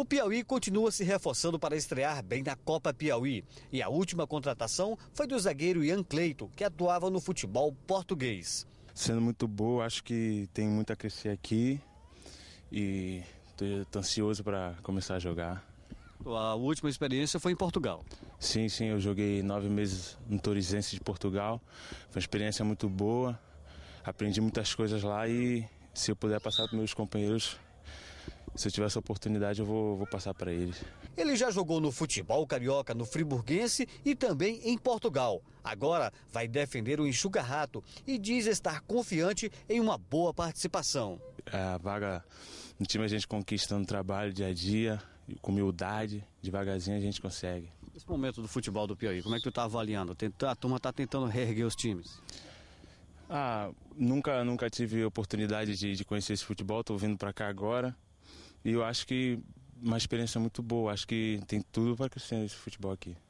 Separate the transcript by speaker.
Speaker 1: O Piauí continua se reforçando para estrear bem na Copa Piauí. E a última contratação
Speaker 2: foi do zagueiro Ian Cleito, que atuava no futebol português. Sendo muito boa, acho que tem muito a crescer aqui. E estou ansioso para começar a jogar. A última experiência foi em Portugal. Sim, sim, eu joguei nove meses no Torizense de Portugal. Foi uma experiência muito boa, aprendi muitas coisas lá e se eu puder passar para meus companheiros, se eu tiver essa oportunidade, eu vou, vou passar para eles.
Speaker 1: Ele já jogou no futebol carioca, no friburguense e também em Portugal. Agora vai
Speaker 2: defender o Enxuga Rato
Speaker 1: e diz estar confiante em uma boa participação.
Speaker 2: É, a vaga no time a gente conquistando trabalho dia a dia, com humildade, devagarzinho a gente consegue. Esse momento do futebol do Piauí, como é que tu está avaliando? A turma está tentando reerguer os times? Ah, nunca, nunca tive oportunidade de, de conhecer esse futebol, estou vindo para cá agora. E eu acho que uma experiência muito boa. Acho que tem tudo para crescer esse futebol aqui.